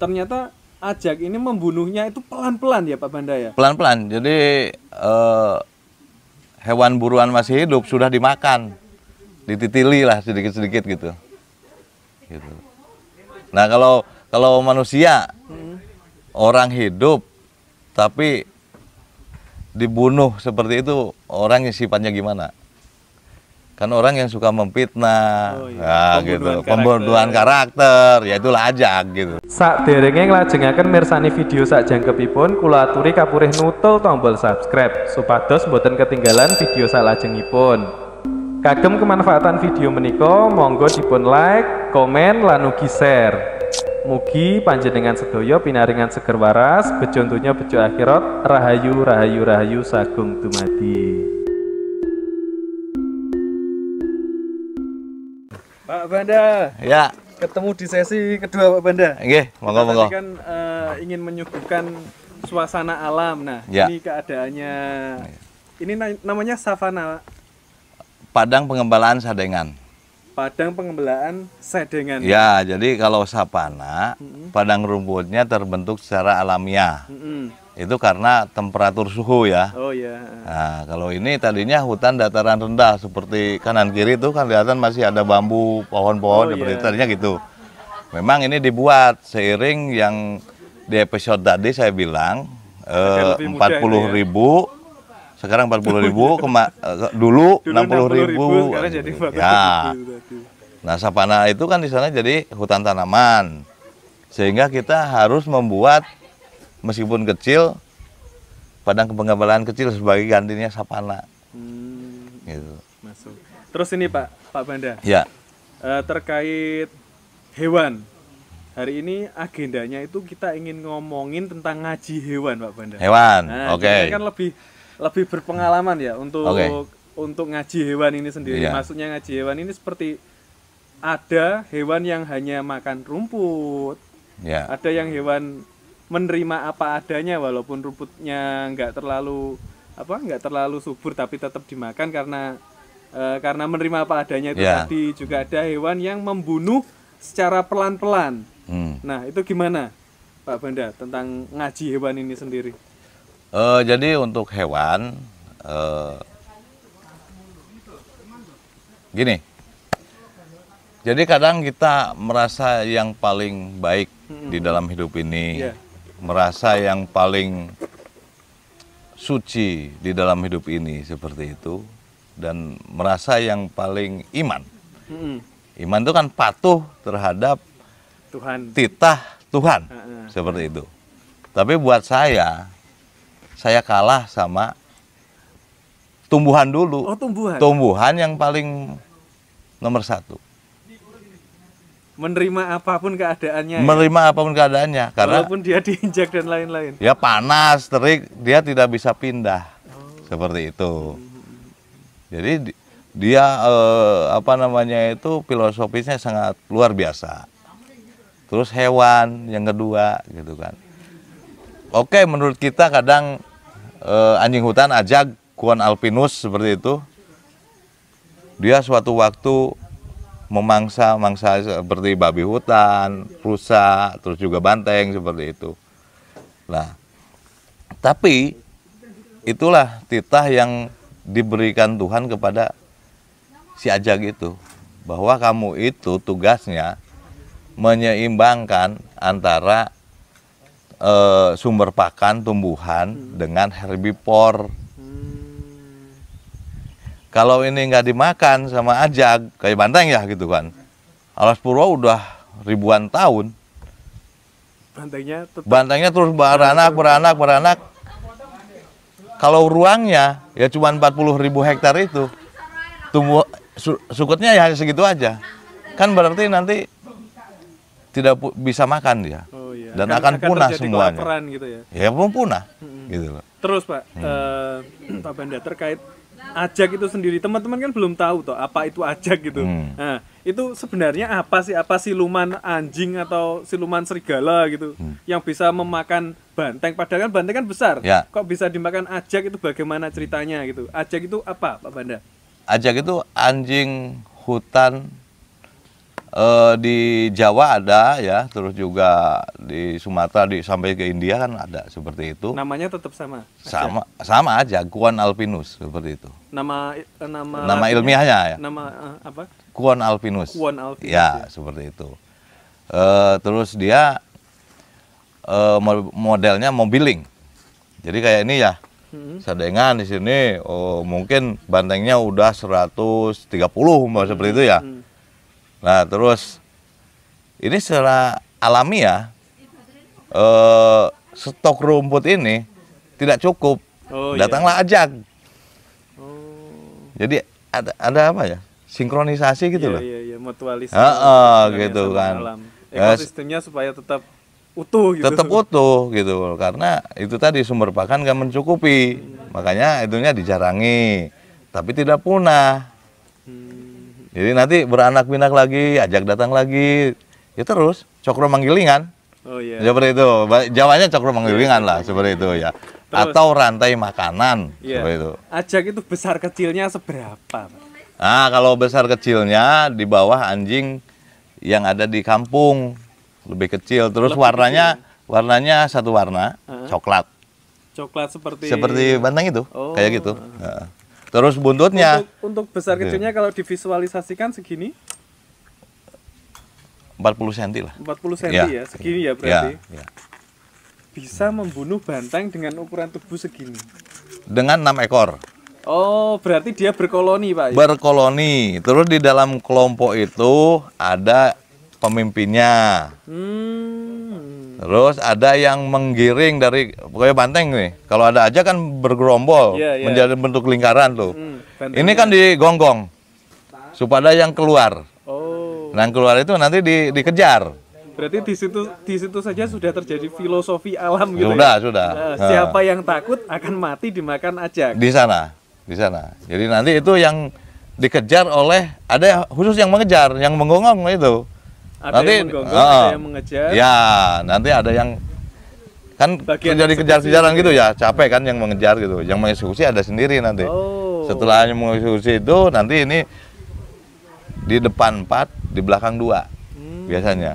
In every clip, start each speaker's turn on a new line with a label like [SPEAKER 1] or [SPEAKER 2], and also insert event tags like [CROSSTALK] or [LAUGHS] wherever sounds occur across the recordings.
[SPEAKER 1] ternyata Ajak ini membunuhnya itu pelan-pelan ya Pak Banda ya?
[SPEAKER 2] Pelan-pelan. Jadi uh, hewan buruan masih hidup sudah dimakan. Dititili lah sedikit-sedikit gitu. Gitu. Nah, kalau kalau manusia hmm. orang hidup tapi dibunuh seperti itu orang yang sifatnya gimana? kan orang yang suka memfitnah oh, iya. nah, gitu karakter. pembunuhan karakter ya itulah ajak gitu sak
[SPEAKER 1] derenge nglajengaken mirsani video sak jangkepipun kula aturi kapurih nutul tombol subscribe supados mboten ketinggalan video sak lajengipun kagem kemanfaatan video menika monggo dipun like komen lan ugi share Mugi panjenengan sedaya pinaringan seger waras bejontunya bejo akhirat rahayu rahayu rahayu
[SPEAKER 2] sagung dumadi
[SPEAKER 1] Pak Banda. Ya. Ketemu di sesi kedua Pak Banda.
[SPEAKER 2] Oke, monggo monggo. kan
[SPEAKER 1] uh, ingin menyuguhkan suasana alam. Nah, ya. ini keadaannya. Ini na namanya savana.
[SPEAKER 2] Padang pengembalaan Sadengan.
[SPEAKER 1] Padang pengembalaan sedengan. Ya,
[SPEAKER 2] jadi kalau savana, mm -hmm. padang rumputnya terbentuk secara alamiah. Mm -hmm itu karena temperatur suhu ya. Oh iya. Nah, kalau ini tadinya hutan dataran rendah seperti kanan kiri itu kan kelihatan masih ada bambu, pohon-pohon oh, iya. seperti iya. tadinya gitu. Memang ini dibuat seiring yang di episode tadi saya bilang eh, empat puluh ribu ya? sekarang empat puluh ribu kema dulu enam puluh ribu, ribu ya nah sapana itu kan di sana jadi hutan tanaman sehingga kita harus membuat meskipun kecil padang penggembalahan kecil sebagai gantinya sapana hmm. gitu
[SPEAKER 1] masuk terus ini pak pak Banda ya e, terkait hewan hari ini agendanya itu kita ingin ngomongin tentang ngaji hewan pak Banda hewan nah, oke okay. kan lebih lebih berpengalaman ya untuk okay. untuk ngaji hewan ini sendiri ya. maksudnya ngaji hewan ini seperti ada hewan yang hanya makan rumput ya. ada yang hewan menerima apa adanya walaupun rumputnya nggak terlalu apa nggak terlalu subur tapi tetap dimakan karena uh, karena menerima apa adanya itu yeah. tadi juga ada hewan yang membunuh secara pelan-pelan. Hmm. Nah itu gimana Pak Benda tentang ngaji hewan ini sendiri?
[SPEAKER 2] Uh, jadi untuk hewan uh, gini. Jadi kadang kita merasa yang paling baik hmm. di dalam hidup ini. Yeah merasa yang paling suci di dalam hidup ini seperti itu dan merasa yang paling iman. Iman itu kan patuh terhadap
[SPEAKER 1] Tuhan. titah Tuhan uh,
[SPEAKER 2] seperti itu. Tapi buat saya, saya kalah sama tumbuhan dulu. Oh tumbuhan. Tumbuhan yang paling nomor satu
[SPEAKER 1] menerima apapun keadaannya ya? menerima
[SPEAKER 2] ya? apapun keadaannya karena walaupun
[SPEAKER 1] dia [LAUGHS] diinjak dan lain-lain
[SPEAKER 2] ya panas terik dia tidak bisa pindah oh. seperti itu jadi dia eh, apa namanya itu filosofisnya sangat luar biasa terus hewan yang kedua gitu kan oke menurut kita kadang eh, anjing hutan ajak kuan alpinus seperti itu dia suatu waktu memangsa mangsa seperti babi hutan, rusa, terus juga banteng seperti itu. Nah, tapi itulah titah yang diberikan Tuhan kepada si ajak itu bahwa kamu itu tugasnya menyeimbangkan antara e, sumber pakan tumbuhan dengan herbivore kalau ini nggak dimakan sama aja kayak banteng ya gitu kan. Alas purwo udah ribuan tahun.
[SPEAKER 1] Bantengnya tetap
[SPEAKER 2] Bantengnya terus beranak, beranak, beranak. Kalau ruangnya ya cuma 40 ribu hektar itu. Tumbuh su sukutnya ya hanya segitu aja. Kan berarti nanti tidak bisa makan dia. Oh, iya. dan akan, akan punah semuanya. Gitu ya. ya pun punah, -hmm. gitu loh.
[SPEAKER 1] Terus Pak, hmm. uh, Pak Banda terkait ajak itu sendiri teman-teman kan belum tahu toh apa itu ajak gitu hmm. nah, itu sebenarnya apa sih apa siluman anjing atau siluman serigala gitu hmm. yang bisa memakan banteng padahal kan banteng kan besar ya. kok bisa dimakan ajak itu bagaimana ceritanya gitu ajak itu apa Pak Banda
[SPEAKER 2] ajak itu anjing hutan eh, di Jawa ada ya, terus juga di Sumatera di sampai ke India kan ada seperti itu. Namanya tetap sama. Sama aja. sama aja Kuan alpinus seperti itu.
[SPEAKER 1] Nama eh, nama nama ilmiahnya ya. Nama eh, apa?
[SPEAKER 2] Kuan alpinus. Kuan alpinus. Ya, ya. seperti itu. Eh, terus dia eh, modelnya mobiling. Jadi kayak ini ya. Hmm. Sedengan di sini oh, mungkin bantengnya udah 130 mbak hmm. seperti itu ya. Hmm Nah terus ini secara alamiah eh, stok rumput ini tidak cukup. Oh, iya. Datanglah iya. ajak. Oh. Jadi ada ada apa ya? Sinkronisasi gitu iya, loh. Iya iya mutualisasi. uh, uh, gitu kan. Alam. Ya,
[SPEAKER 1] Ekosistemnya supaya tetap
[SPEAKER 2] utuh gitu. Tetap utuh gitu karena itu tadi sumber pakan gak mencukupi. Hmm. Makanya itunya dijarangi tapi tidak punah. Hmm. Jadi nanti beranak pinak lagi, ajak datang lagi, ya terus cokro manggilingan. Oh iya. Seperti itu. Jawanya cokro manggilingan lah, iya, iya, iya. seperti itu ya. Terus. Atau rantai makanan, seperti itu.
[SPEAKER 1] Ajak itu besar kecilnya seberapa?
[SPEAKER 2] Nah, kalau besar kecilnya di bawah anjing yang ada di kampung lebih kecil, terus lebih warnanya kecil. warnanya satu warna, uh -huh. coklat.
[SPEAKER 1] Coklat seperti seperti bantang itu, oh. kayak gitu.
[SPEAKER 2] Uh terus buntutnya untuk, untuk besar kecilnya
[SPEAKER 1] kalau divisualisasikan segini
[SPEAKER 2] 40 cm lah 40 cm ya, ya segini ya berarti ya, ya.
[SPEAKER 1] bisa membunuh banteng dengan ukuran tubuh segini
[SPEAKER 2] dengan enam ekor
[SPEAKER 1] Oh, berarti dia berkoloni, Pak. ya?
[SPEAKER 2] Berkoloni. Terus di dalam kelompok itu ada pemimpinnya. Hmm. Terus ada yang menggiring dari pokoknya banteng nih. Kalau ada aja kan bergerombol yeah, yeah. menjadi bentuk lingkaran tuh. Hmm, Ini ya. kan digonggong supaya yang keluar. Oh. Yang keluar itu nanti di, dikejar.
[SPEAKER 1] Berarti di situ di situ saja sudah terjadi filosofi alam gitu. Sudah, ya? sudah. Nah, siapa yang takut akan mati dimakan aja.
[SPEAKER 2] Di sana, di sana. Jadi nanti itu yang dikejar oleh ada khusus yang mengejar, yang menggonggong itu ada nanti yang uh, ada ah, yang mengejar. Ya, nanti ada yang kan Bagian terjadi kejar-kejaran gitu ya, capek kan yang mengejar gitu. Yang mengeksekusi ada sendiri nanti. Oh. Setelah mengeksekusi itu nanti ini di depan empat, di belakang dua hmm. biasanya.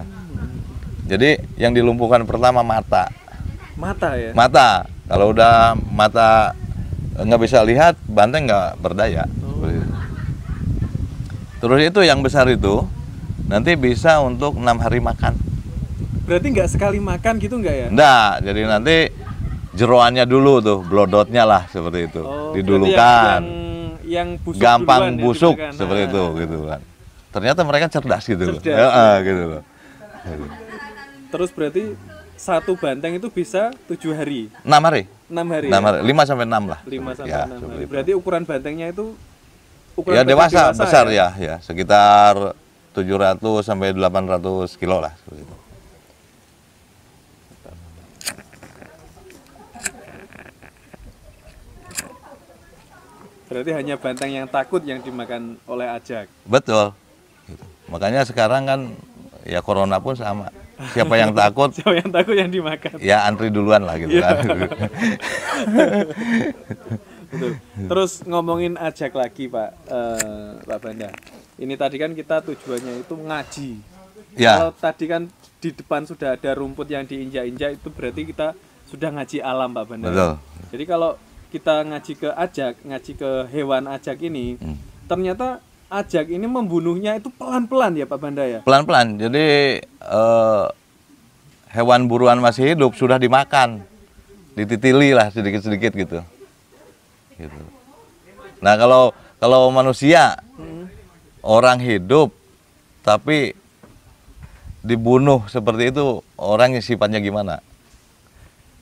[SPEAKER 2] Jadi yang dilumpuhkan pertama mata.
[SPEAKER 1] Mata ya. Mata.
[SPEAKER 2] Kalau udah mata nggak bisa lihat, banteng nggak berdaya. Oh. Terus itu yang besar itu nanti bisa untuk enam hari makan berarti nggak sekali makan gitu nggak ya nggak jadi nanti jeroannya dulu tuh blodotnya lah seperti itu oh, didulukan
[SPEAKER 1] yang, busuk gampang ya, busuk ya, seperti
[SPEAKER 2] itu ah. gitu kan ternyata mereka cerdas gitu cerdas. loh ya, ya. gitu loh
[SPEAKER 1] terus berarti satu banteng itu bisa tujuh hari enam hari enam hari enam ya? hari lima sampai enam lah lima sampai ya, enam berarti ukuran bantengnya itu ya, ukuran ya dewasa, dewasa besar ya? ya
[SPEAKER 2] ya sekitar 700 sampai 800 kilo lah seperti itu.
[SPEAKER 1] Berarti hanya banteng yang takut yang dimakan oleh ajak.
[SPEAKER 2] Betul. Gitu. Makanya sekarang kan ya corona pun sama. Siapa yang takut? [LAUGHS] Siapa yang takut yang dimakan? Ya antri duluan lah gitu kan. Iya. Betul. Terus
[SPEAKER 1] ngomongin ajak lagi Pak uh, Pak Banda ini tadi kan kita tujuannya itu ngaji ya. kalau tadi kan di depan sudah ada rumput yang diinjak-injak itu berarti kita sudah ngaji alam Pak Bandar Betul. jadi kalau kita ngaji ke ajak ngaji ke hewan ajak ini hmm. ternyata ajak ini membunuhnya itu pelan-pelan ya Pak Banda ya
[SPEAKER 2] pelan-pelan jadi uh, hewan buruan masih hidup sudah dimakan dititili lah sedikit-sedikit gitu gitu nah kalau kalau manusia hmm orang hidup tapi dibunuh seperti itu orang yang sifatnya gimana?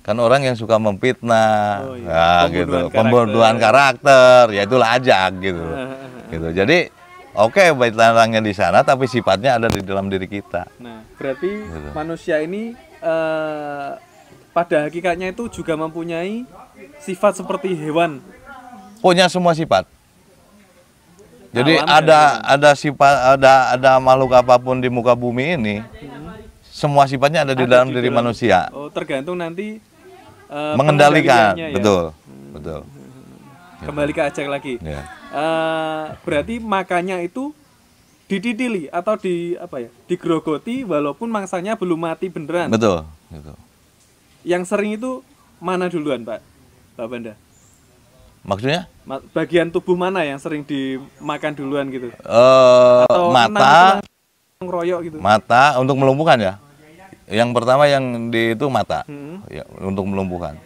[SPEAKER 2] Kan orang yang suka memfitnah, oh, iya. nah, gitu, karakter. pembunuhan karakter, ya itulah ah. ajak gitu, [LAUGHS] gitu. Jadi oke okay, baik larangnya di sana, tapi sifatnya ada di dalam diri kita.
[SPEAKER 1] Nah, berarti gitu. manusia ini uh, pada hakikatnya itu juga mempunyai sifat seperti hewan.
[SPEAKER 2] Punya semua sifat. Jadi alam ada ya. ada sifat ada ada makhluk apapun di muka bumi ini hmm. semua sifatnya ada di ada dalam diri manusia.
[SPEAKER 1] Oh, tergantung nanti uh, mengendalikan, ya. betul.
[SPEAKER 2] Hmm. Betul. Hmm.
[SPEAKER 1] Kembali ke Aceh lagi. Ya. Uh, berarti makanya itu dididili atau di apa ya? digrogoti walaupun mangsanya belum mati beneran. Betul, gitu. Yang sering itu mana duluan, Pak? Pak Banda? Maksudnya? Bagian tubuh mana yang sering dimakan duluan gitu?
[SPEAKER 2] Uh, Atau mata. Ngeroyok gitu. Mata untuk melumpuhkan ya. Yang pertama yang di itu mata. Hmm. Ya, untuk melumpuhkan.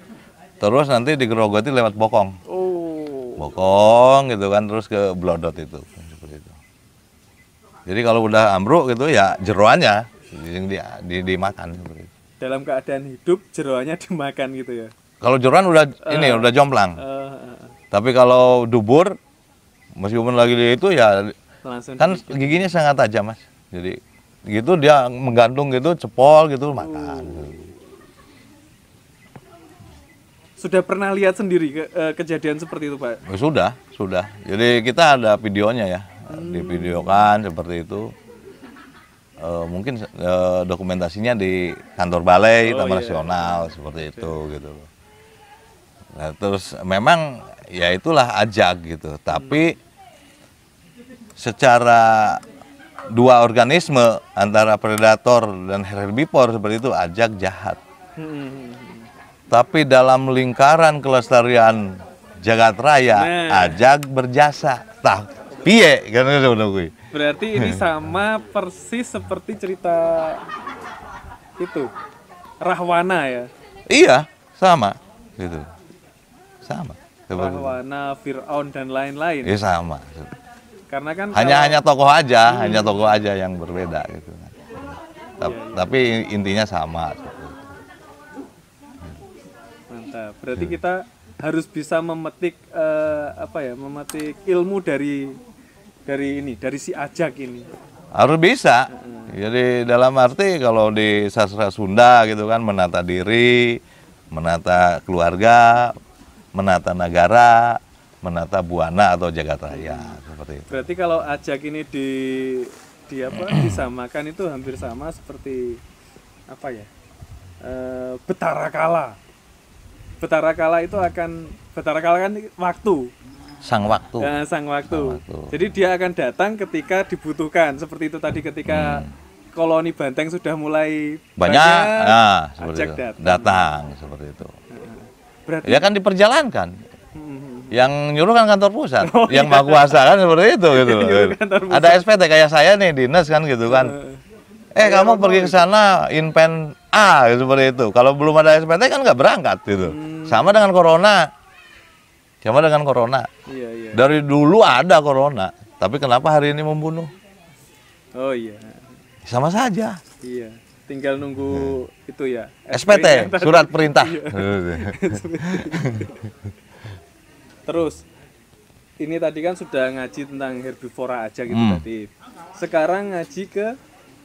[SPEAKER 2] Terus nanti digerogoti lewat bokong.
[SPEAKER 1] Oh.
[SPEAKER 2] Bokong gitu kan terus ke blodot itu itu. Jadi kalau udah ambruk gitu ya jeroannya yang di, di, dimakan
[SPEAKER 1] Dalam keadaan hidup jeroannya [LAUGHS] dimakan gitu ya.
[SPEAKER 2] Kalau jeroan udah uh, ini eh. udah jomplang. Uh, uh tapi kalau dubur, meskipun lagi di itu ya Langsung kan dikit. giginya sangat tajam mas. Jadi gitu dia menggantung gitu, cepol gitu oh. makan. Sudah pernah lihat sendiri ke, eh, kejadian seperti itu pak? Oh, sudah, sudah. Jadi kita ada videonya ya, hmm. kan seperti itu. E, mungkin e, dokumentasinya di kantor balai oh, Taman iya. Nasional seperti itu gitu. Nah, terus memang ya itulah ajak gitu. Tapi secara dua organisme antara predator dan herbivor seperti itu ajak jahat. Tapi dalam lingkaran kelestarian jagat raya, nah. ajak berjasa. Tah, piye kan gue.
[SPEAKER 1] Berarti ini [LAUGHS] sama persis seperti cerita itu Rahwana ya.
[SPEAKER 2] Iya, sama gitu. Sama. Rahwana,
[SPEAKER 1] Fir'aun dan lain-lain. Iya sama. Karena kan hanya kalau... hanya tokoh aja, hmm. hanya
[SPEAKER 2] tokoh aja yang berbeda gitu. ya, ya. Tapi intinya sama.
[SPEAKER 1] Mantap. Berarti ya. kita harus bisa memetik uh, apa ya, memetik ilmu dari dari ini, dari si ajak ini.
[SPEAKER 2] Harus bisa. Hmm. Jadi dalam arti kalau di sastra Sunda gitu kan menata diri, menata keluarga, menata negara, menata buana atau jagat raya seperti itu.
[SPEAKER 1] Berarti kalau ajak ini di di apa [CLEARS THROAT] disamakan itu hampir sama seperti apa ya? E, eh, betara kala. Betara kala itu akan betara kala kan waktu.
[SPEAKER 2] Sang waktu. Ya,
[SPEAKER 1] sang waktu. Sang waktu. Jadi dia akan datang ketika dibutuhkan seperti itu tadi ketika hmm koloni banteng sudah mulai banyak, banyak nah, ajak itu. datang.
[SPEAKER 2] datang seperti itu. Berarti... ya kan diperjalankan hmm. yang nyuruh kan kantor pusat, oh, iya. yang iya. kuasa kan seperti itu gitu kan Ada SPT kayak saya nih dinas kan gitu kan. Uh, eh kamu pergi ke sana inpen A gitu, seperti itu. Kalau belum ada SPT kan nggak berangkat gitu. Hmm. Sama dengan corona, sama dengan corona. Iya, iya. Dari dulu ada corona, tapi kenapa hari ini membunuh? Oh iya. Sama saja.
[SPEAKER 1] Iya tinggal nunggu hmm. itu ya
[SPEAKER 2] SPT surat perintah iya. [LAUGHS]
[SPEAKER 1] terus ini tadi kan sudah ngaji tentang herbivora aja gitu hmm. tadi sekarang ngaji ke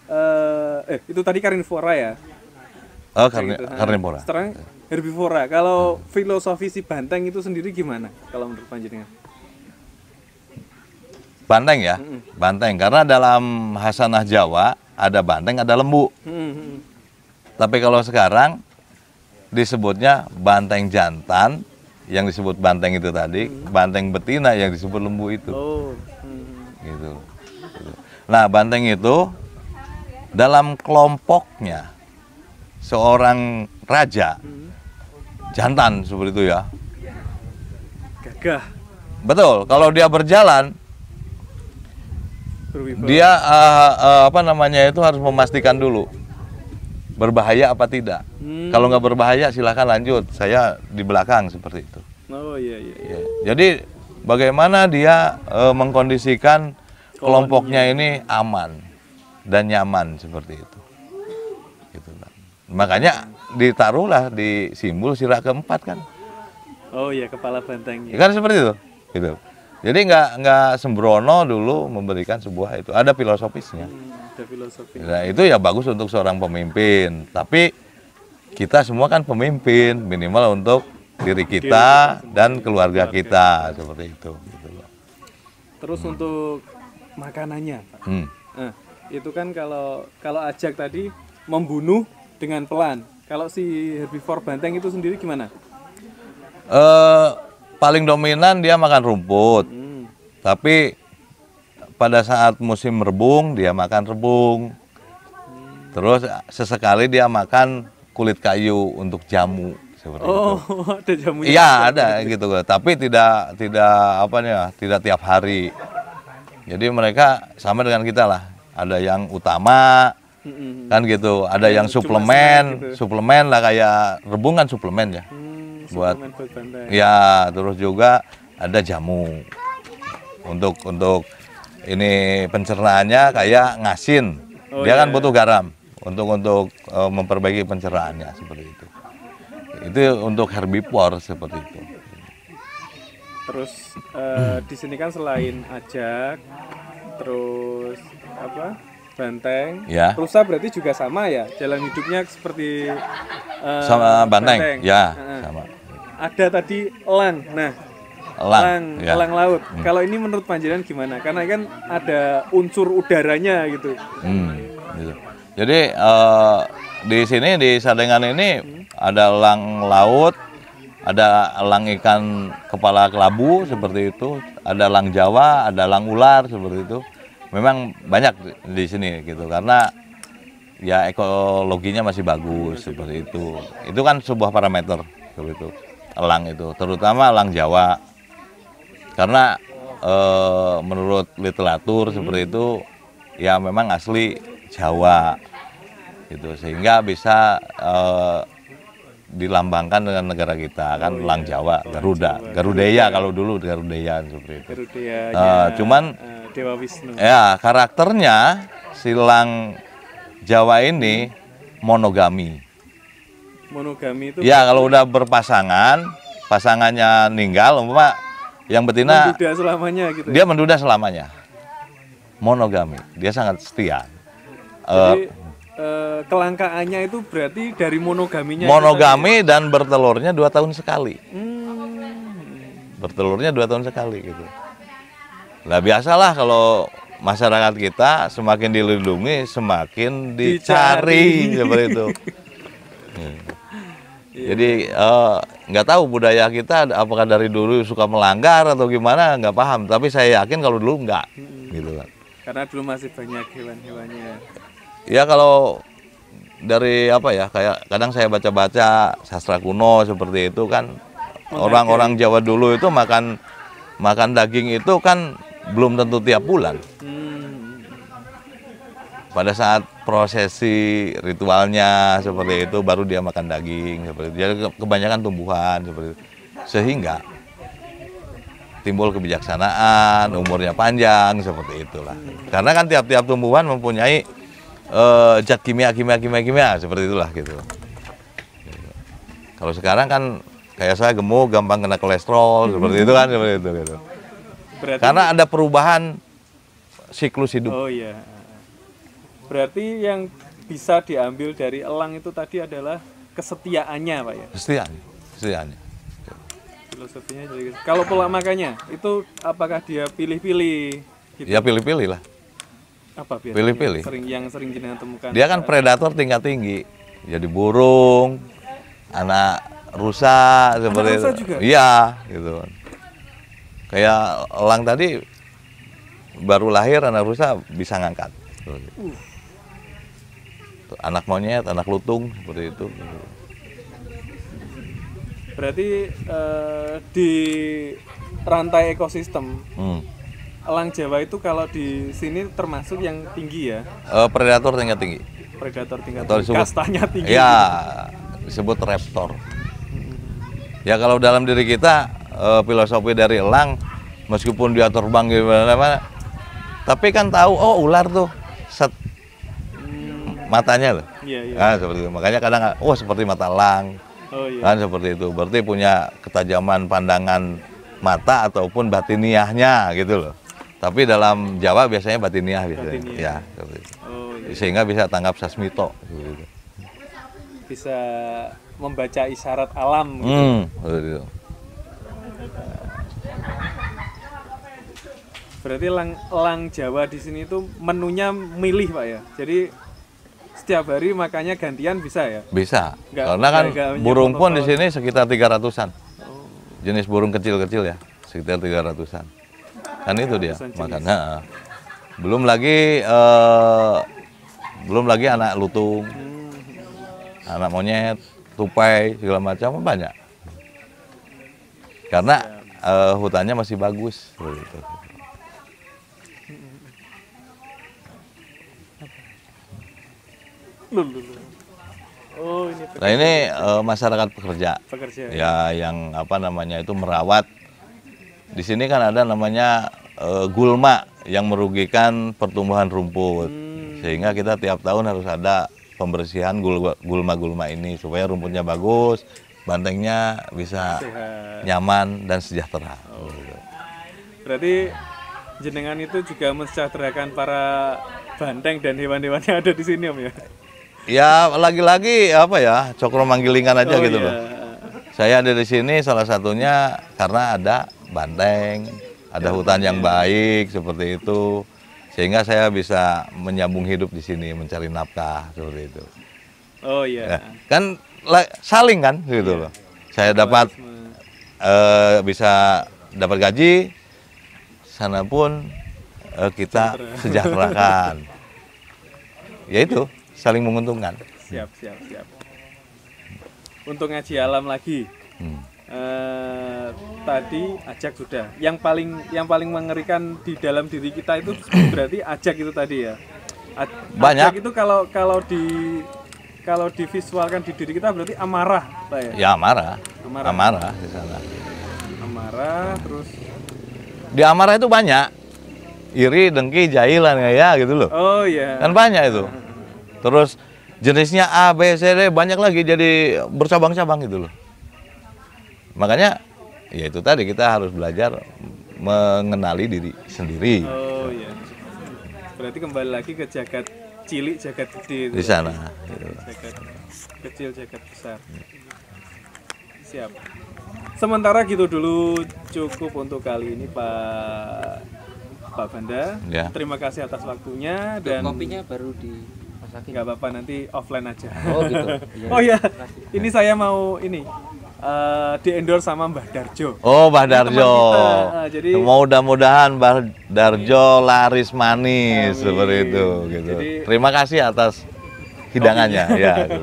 [SPEAKER 1] eh, eh itu tadi karnivora ya
[SPEAKER 2] oh karni, gitu. Nah, karnivora
[SPEAKER 1] sekarang herbivora kalau filosofi si banteng itu sendiri gimana kalau menurut panjenengan
[SPEAKER 2] Banteng ya, hmm. Banteng karena dalam Hasanah Jawa ada banteng, ada lembu. Hmm. Tapi kalau sekarang disebutnya banteng jantan, yang disebut banteng itu tadi, hmm. banteng betina yang disebut lembu itu. Oh. Gitu. Nah, banteng itu dalam kelompoknya seorang raja jantan seperti itu ya. Gagah. Betul, kalau dia berjalan dia uh, uh, apa namanya itu harus memastikan dulu berbahaya apa tidak. Hmm. Kalau nggak berbahaya silahkan lanjut. Saya di belakang seperti itu.
[SPEAKER 1] Oh iya iya. iya. iya.
[SPEAKER 2] Jadi bagaimana dia uh, mengkondisikan
[SPEAKER 1] oh, kelompoknya
[SPEAKER 2] iya. ini aman dan nyaman seperti itu. Gitu Makanya ditaruhlah di simbol sirah keempat kan.
[SPEAKER 1] Oh iya kepala Ya, Kan seperti
[SPEAKER 2] itu. Gitu. Jadi nggak nggak sembrono dulu memberikan sebuah itu. Ada filosofisnya. Hmm, ada filosofinya. Nah, itu ya bagus untuk seorang pemimpin. Tapi kita semua kan pemimpin minimal untuk diri kita dan keluarga kita seperti itu. Gitu
[SPEAKER 1] Terus hmm. untuk makanannya, Pak. Hmm. Nah, itu kan kalau kalau ajak tadi membunuh dengan pelan. Kalau si herbivore banteng itu sendiri gimana?
[SPEAKER 2] Uh, paling dominan dia makan rumput. Hmm. Tapi pada saat musim rebung dia makan rebung. Hmm. Terus sesekali dia makan kulit kayu untuk jamu seperti oh, itu.
[SPEAKER 1] Oh, [LAUGHS] ada jamu? Iya, ada gitu.
[SPEAKER 2] Tapi tidak tidak apa ya, tidak tiap hari. Jadi mereka sama dengan kita lah. Ada yang utama, hmm. kan gitu ada yang suplemen gitu. suplemen lah kayak rebung kan suplemen ya hmm buat ya terus juga ada jamu untuk untuk ini pencernaannya kayak ngasin oh, dia kan iya. kan butuh iya. garam untuk untuk uh, memperbaiki pencernaannya seperti itu itu untuk herbivore seperti itu
[SPEAKER 1] terus uh, hmm. di sini kan selain ajak terus apa banteng ya. rusa berarti juga sama ya jalan hidupnya seperti uh, sama banteng, banteng. ya uh, ada tadi elang. Nah,
[SPEAKER 2] elang, elang, ya. elang
[SPEAKER 1] laut. Hmm. Kalau ini menurut panjiran gimana? Karena kan ada unsur udaranya gitu.
[SPEAKER 2] Hmm, gitu. Jadi uh, di sini di Sadengan ini hmm. ada elang laut, ada elang ikan kepala kelabu seperti itu, ada elang Jawa, ada elang ular seperti itu. Memang banyak di sini gitu karena ya ekologinya masih bagus seperti itu. Itu kan sebuah parameter seperti itu elang itu, terutama elang Jawa. Karena e, menurut literatur hmm. seperti itu ya memang asli Jawa. Itu sehingga bisa e, dilambangkan dengan negara kita kan elang Jawa, Garuda, Garudeya kalau dulu Garudeya seperti itu. E, cuman
[SPEAKER 1] Dewa Wisnu. Ya,
[SPEAKER 2] karakternya silang Jawa ini monogami
[SPEAKER 1] monogami itu ya kalau
[SPEAKER 2] udah berpasangan pasangannya meninggal umpama yang betina menduda
[SPEAKER 1] selamanya gitu ya? dia menduda
[SPEAKER 2] selamanya monogami dia sangat setia Jadi,
[SPEAKER 1] uh, kelangkaannya itu berarti dari monogaminya monogami
[SPEAKER 2] ya, dan bertelurnya dua tahun sekali hmm. bertelurnya dua tahun sekali gitu lah biasalah kalau masyarakat kita semakin dilindungi semakin dicari, dicari. seperti itu [LAUGHS] hmm. Iya. Jadi eh, nggak uh, tahu budaya kita apakah dari dulu suka melanggar atau gimana nggak paham. Tapi saya yakin kalau dulu nggak, hmm. gitu kan.
[SPEAKER 1] Karena dulu masih banyak hewan-hewannya.
[SPEAKER 2] Ya kalau dari apa ya kayak kadang saya baca-baca sastra kuno seperti itu kan
[SPEAKER 1] orang-orang
[SPEAKER 2] Jawa dulu itu makan makan daging itu kan belum tentu tiap bulan. Hmm. Pada saat prosesi ritualnya seperti itu baru dia makan daging seperti itu. Jadi kebanyakan tumbuhan seperti itu. Sehingga timbul kebijaksanaan, umurnya panjang seperti itulah. Karena kan tiap-tiap tumbuhan mempunyai uh, zat kimia, kimia, kimia, kimia seperti itulah gitu. Kalau sekarang kan kayak saya gemuk, gampang kena kolesterol seperti itu kan seperti itu gitu. Karena ada perubahan siklus hidup. Oh iya.
[SPEAKER 1] Berarti yang bisa diambil dari elang itu tadi adalah kesetiaannya, Pak ya.
[SPEAKER 2] Kesetiaan, kesetiaannya.
[SPEAKER 1] Filosofinya jadi kalau pola makannya itu apakah dia pilih-pilih?
[SPEAKER 2] Gitu? Ya pilih-pilih lah.
[SPEAKER 1] Apa Pilih-pilih. Sering yang sering kita temukan. Dia kan
[SPEAKER 2] predator tingkat tinggi. Jadi burung, anak rusa seperti anak rusa itu. Iya, gitu. Kan. Kayak elang tadi baru lahir anak rusa bisa ngangkat. Uh. Gitu. anak monyet, anak lutung seperti itu.
[SPEAKER 1] Berarti eh, di rantai ekosistem hmm. elang Jawa itu kalau di sini termasuk yang tinggi ya?
[SPEAKER 2] Eh, predator tingkat tinggi. Predator tingkat tinggi. Disebut, kastanya tinggi. Ya, disebut raptor. Ya kalau dalam diri kita eh, filosofi dari elang meskipun dia terbang gimana mana tapi kan tahu oh ular tuh matanya loh. Iya, iya. Nah, seperti itu. Makanya kadang oh seperti mata lang, Oh, iya. Kan seperti itu. Berarti punya ketajaman pandangan mata ataupun batiniahnya gitu loh. Tapi dalam Jawa biasanya batiniah biasanya. Batiniah. Ya, Oh, iya. Sehingga bisa tanggap sasmito gitu.
[SPEAKER 1] Bisa membaca isyarat alam gitu. Hmm, gitu. Berarti lang, lang Jawa di sini itu menunya milih Pak ya. Jadi setiap hari makanya gantian bisa ya? Bisa. Enggak, Karena kan burung pun di
[SPEAKER 2] sini sekitar tiga ratusan Oh. Jenis burung kecil-kecil ya, sekitar tiga ratusan. Kan itu dia makannya. Belum lagi uh, belum lagi anak lutung. Hmm. Anak monyet, tupai segala macam banyak. Karena uh, hutannya masih bagus gitu.
[SPEAKER 1] Oh, ini Nah ini
[SPEAKER 2] uh, masyarakat pekerja. Pekerja. Ya yang apa namanya itu merawat. Di sini kan ada namanya uh, gulma yang merugikan pertumbuhan rumput. Hmm. Sehingga kita tiap tahun harus ada pembersihan gulma-gulma ini supaya rumputnya bagus, bantengnya bisa Sehat. nyaman dan sejahtera. Oh.
[SPEAKER 1] Berarti jenengan itu juga mensejahterakan para banteng dan hewan-hewan yang ada di sini om ya?
[SPEAKER 2] ya lagi-lagi apa ya cokro manggilingan aja oh, gitu iya. loh saya ada di sini salah satunya karena ada banteng ada ya, hutan yang iya. baik seperti itu sehingga saya bisa menyambung hidup di sini mencari nafkah seperti itu oh iya ya. kan saling kan gitu iya. loh saya dapat eh, bisa dapat gaji sana pun eh, kita sejahterakan [LAUGHS] ya itu saling menguntungkan.
[SPEAKER 1] Siap, siap, siap. Untuk ngaji alam lagi. Hmm. Uh, tadi ajak sudah. Yang paling yang paling mengerikan di dalam diri kita itu [COUGHS] berarti ajak itu tadi ya. A Banyak. Ajak itu kalau kalau di kalau divisualkan di diri kita berarti amarah, Pak ya. Ya amarah. Amarah. Amarah di sana. Amarah terus
[SPEAKER 2] di amarah itu banyak iri, dengki, jahilan ya gitu loh.
[SPEAKER 1] Oh iya.
[SPEAKER 2] Kan banyak itu. Nah. Terus jenisnya A, B, C, D banyak lagi jadi bercabang-cabang gitu loh. Makanya ya itu tadi kita harus belajar mengenali diri sendiri.
[SPEAKER 1] Oh iya. Berarti kembali lagi ke jagat cilik, jagat kecil. Di sana. Gitu. Jagat kecil, jagat besar. Siap. Sementara gitu dulu cukup untuk kali ini Pak Pak Banda. Ya. Terima kasih atas waktunya dan kopinya baru di sakit nggak apa-apa nanti offline aja oh gitu [LAUGHS] Iya. oh ya ini saya mau ini uh, eh, di endorse sama Mbah Darjo oh Mbah Darjo kita, uh, jadi
[SPEAKER 2] mudah-mudahan Mbah Darjo laris manis Amin. seperti itu gitu jadi, terima kasih atas hidangannya oh, ya gitu.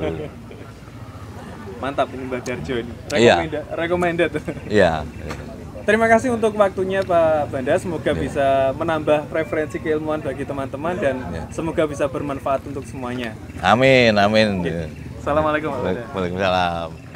[SPEAKER 1] [LAUGHS] mantap ini Mbah Darjo ini iya. recommended, Iya. recommended. [LAUGHS] iya Terima kasih untuk waktunya Pak Banda. Semoga yeah. bisa menambah preferensi keilmuan bagi teman-teman dan yeah. semoga bisa bermanfaat untuk semuanya.
[SPEAKER 2] Amin, amin. Assalamualaikum Pak wabarakatuh.